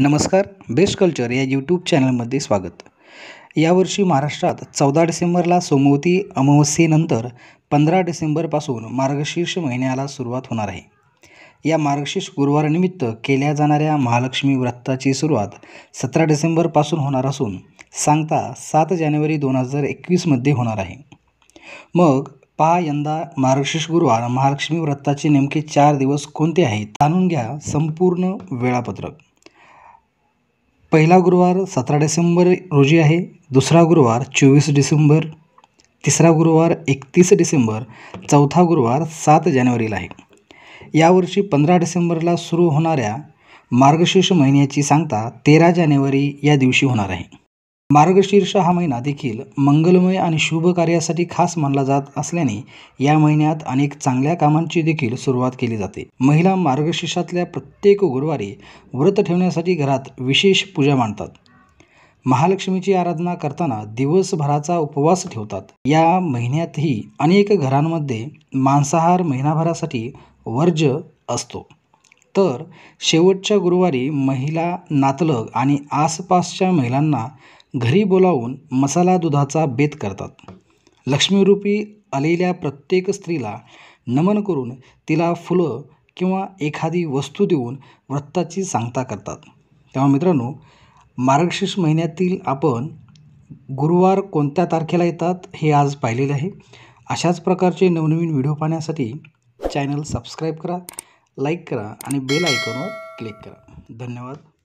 नमस्कार best culture या YouTube चॅनलमध्ये स्वागत यावर्षी महाराष्ट्रात चौदा डिसेंबरला सोमवती अमावस्येनंतर पंधरा डिसेंबरपासून मार्गशीर्ष महिन्याला सुरुवात होणार आहे या मार्गशीर्ष गुरुवारनिमित्त केल्या जाणाऱ्या महालक्ष्मी व्रताची सुरुवात सतरा डिसेंबरपासून होणार असून सांगता सात जानेवारी दोन हजार एकवीसमध्ये होणार आहे मग पहा यंदा मार्गशीर्ष गुरुवार महालक्ष्मी व्रताचे नेमके चार दिवस कोणते आहेत जाणून घ्या संपूर्ण वेळापत्रक पहिला गुरुवार सतरा डिसेंबर रोजी आहे दुसरा गुरुवार चोवीस डिसेंबर तिसरा गुरुवार एकतीस डिसेंबर चौथा गुरुवार सात जानेवारीला आहे यावर्षी पंधरा डिसेंबरला सुरू होणाऱ्या मार्गशीर्ष महिन्याची सांगता तेरा जानेवारी या दिवशी होणार आहे मार्गशीर्ष हा महिना देखील मंगलमय आणि शुभ कार्यासाठी खास मानला जात असल्याने या महिन्यात अनेक चांगल्या कामांची देखील सुरुवात केली जाते महिला मार्गशीर्षातल्या प्रत्येक गुरुवारी व्रत ठेवण्यासाठी घरात विशेष पूजा मांडतात महालक्ष्मीची आराधना करताना दिवसभराचा उपवास ठेवतात या महिन्यातही अनेक घरांमध्ये मांसाहार महिनाभरासाठी वर्ज्य असतो तर शेवटच्या गुरुवारी महिला नातलग आणि आसपासच्या महिलांना घरी बोलावून मसाला दुधाचा बेत करतात लक्ष्मीरूपी आलेल्या प्रत्येक स्त्रीला नमन करून तिला फुलं किंवा एखादी वस्तू देऊन व्रताची सांगता करतात तेव्हा मित्रांनो मार्गशीर्ष महिन्यातील आपण गुरुवार कोणत्या तारखेला येतात हे आज पाहिलेले आहे अशाच प्रकारचे नवनवीन व्हिडिओ पाहण्यासाठी चॅनल सबस्क्राईब करा लाईक करा आणि बेल आयकॉनवर क्लिक करा धन्यवाद